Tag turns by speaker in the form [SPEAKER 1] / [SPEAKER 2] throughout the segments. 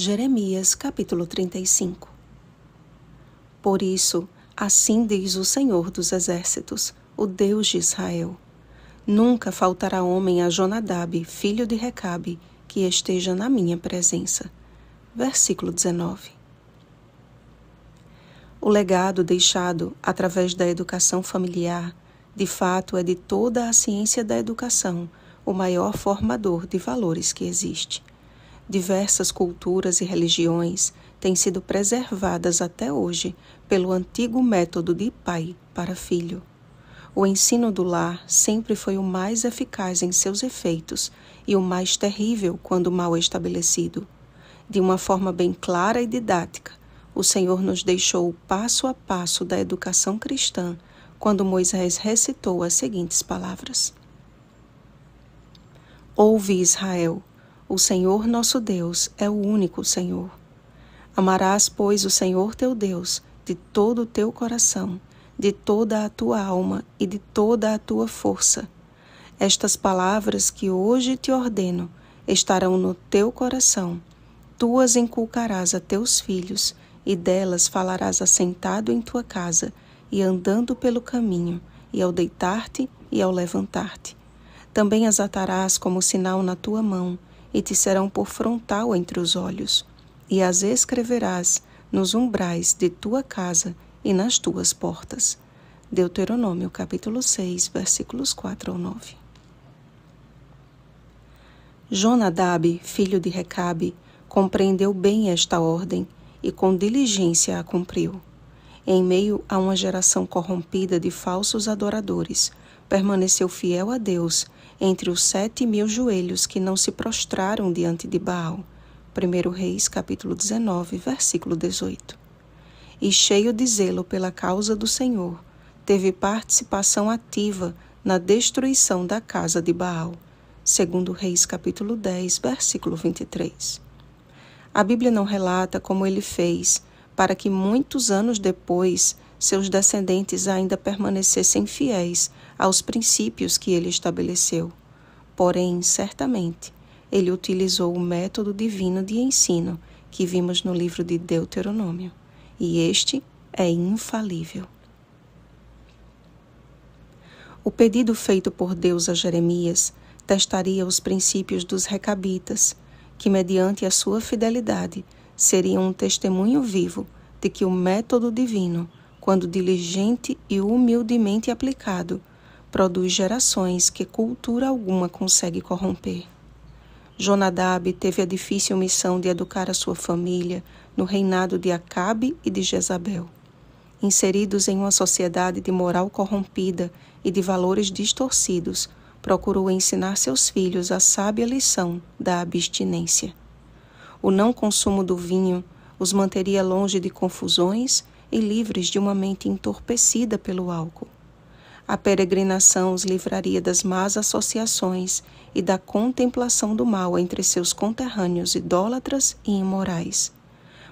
[SPEAKER 1] Jeremias capítulo 35 Por isso, assim diz o Senhor dos Exércitos, o Deus de Israel: Nunca faltará homem a Jonadab, filho de Recabe, que esteja na minha presença. Versículo 19. O legado deixado através da educação familiar, de fato, é de toda a ciência da educação, o maior formador de valores que existe diversas culturas e religiões têm sido preservadas até hoje pelo antigo método de pai para filho. O ensino do lar sempre foi o mais eficaz em seus efeitos e o mais terrível quando mal estabelecido. De uma forma bem clara e didática, o Senhor nos deixou o passo a passo da educação cristã quando Moisés recitou as seguintes palavras: Ouve, Israel, o Senhor nosso Deus é o único Senhor. Amarás, pois, o Senhor teu Deus de todo o teu coração, de toda a tua alma e de toda a tua força. Estas palavras que hoje te ordeno estarão no teu coração. Tu as inculcarás a teus filhos, e delas falarás assentado em tua casa, e andando pelo caminho, e ao deitar-te e ao levantar-te. Também as atarás como sinal na tua mão, e te serão por frontal entre os olhos, e as escreverás nos umbrais de tua casa e nas tuas portas. Deuteronômio capítulo 6, versículos 4 ao 9. Jonadab, filho de Recabe, compreendeu bem esta ordem e com diligência a cumpriu. Em meio a uma geração corrompida de falsos adoradores, permaneceu fiel a Deus entre os sete mil joelhos que não se prostraram diante de Baal. 1 Reis, capítulo 19, versículo 18. E cheio de zelo pela causa do Senhor, teve participação ativa na destruição da casa de Baal. 2 Reis, capítulo 10, versículo 23. A Bíblia não relata como ele fez para que muitos anos depois seus descendentes ainda permanecessem fiéis aos princípios que ele estabeleceu. Porém, certamente, ele utilizou o método divino de ensino que vimos no livro de Deuteronômio, e este é infalível. O pedido feito por Deus a Jeremias testaria os princípios dos recabitas, que, mediante a sua fidelidade, seriam um testemunho vivo de que o método divino, quando diligente e humildemente aplicado, produz gerações que cultura alguma consegue corromper. Jonadab teve a difícil missão de educar a sua família no reinado de Acabe e de Jezabel. Inseridos em uma sociedade de moral corrompida e de valores distorcidos, procurou ensinar seus filhos a sábia lição da abstinência. O não consumo do vinho os manteria longe de confusões e livres de uma mente entorpecida pelo álcool. A peregrinação os livraria das más associações e da contemplação do mal entre seus conterrâneos idólatras e imorais.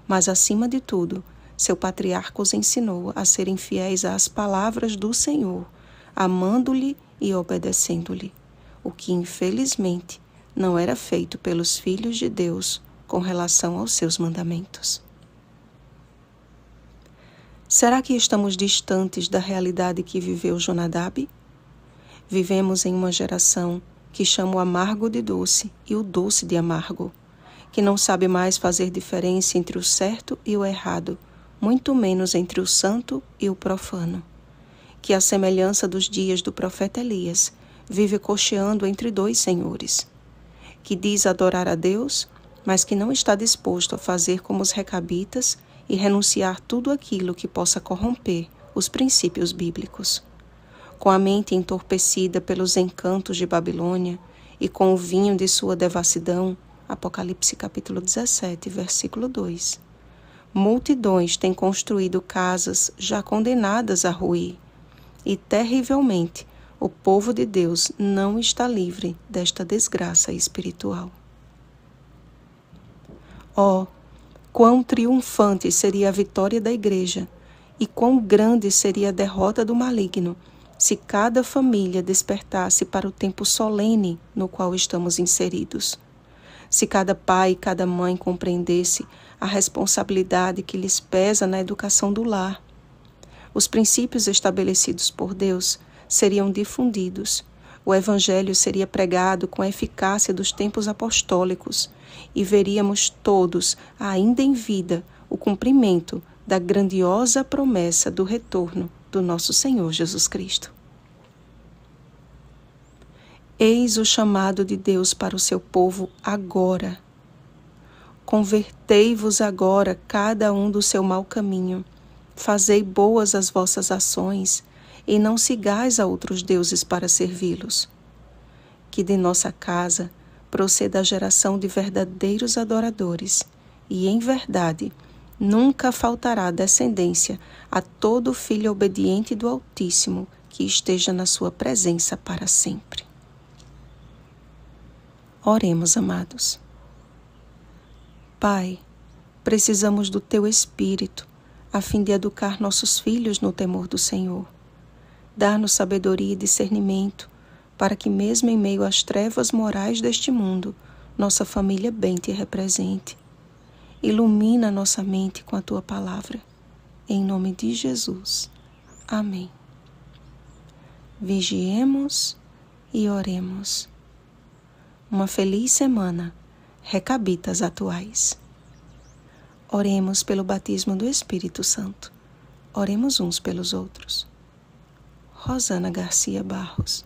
[SPEAKER 1] Mas, acima de tudo, seu patriarca os ensinou a serem fiéis às palavras do Senhor, amando-lhe e obedecendo-lhe, o que, infelizmente, não era feito pelos filhos de Deus com relação aos seus mandamentos. Será que estamos distantes da realidade que viveu Jonadab? Vivemos em uma geração que chama o amargo de doce e o doce de amargo, que não sabe mais fazer diferença entre o certo e o errado, muito menos entre o santo e o profano, que, à semelhança dos dias do profeta Elias, vive cocheando entre dois senhores, que diz adorar a Deus, mas que não está disposto a fazer como os recabitas e renunciar tudo aquilo que possa corromper os princípios bíblicos. Com a mente entorpecida pelos encantos de Babilônia e com o vinho de sua devassidão, Apocalipse capítulo 17, versículo 2. Multidões têm construído casas já condenadas a ruir, e terrivelmente o povo de Deus não está livre desta desgraça espiritual. Ó, oh, Quão triunfante seria a vitória da Igreja e quão grande seria a derrota do maligno se cada família despertasse para o tempo solene no qual estamos inseridos. Se cada pai e cada mãe compreendesse a responsabilidade que lhes pesa na educação do lar, os princípios estabelecidos por Deus seriam difundidos o Evangelho seria pregado com a eficácia dos tempos apostólicos e veríamos todos, ainda em vida, o cumprimento da grandiosa promessa do retorno do nosso Senhor Jesus Cristo. Eis o chamado de Deus para o seu povo agora. Convertei-vos agora, cada um do seu mau caminho. Fazei boas as vossas ações e não sigais a outros deuses para servi-los. Que de nossa casa proceda a geração de verdadeiros adoradores, e em verdade nunca faltará descendência a todo filho obediente do Altíssimo que esteja na sua presença para sempre. Oremos, amados. Pai, precisamos do teu espírito a fim de educar nossos filhos no temor do Senhor. Dar-nos sabedoria e discernimento, para que, mesmo em meio às trevas morais deste mundo, nossa família bem te represente. Ilumina nossa mente com a tua palavra. Em nome de Jesus. Amém. Vigiemos e oremos. Uma feliz semana. Recabitas atuais. Oremos pelo batismo do Espírito Santo. Oremos uns pelos outros. Rosana Garcia Barros.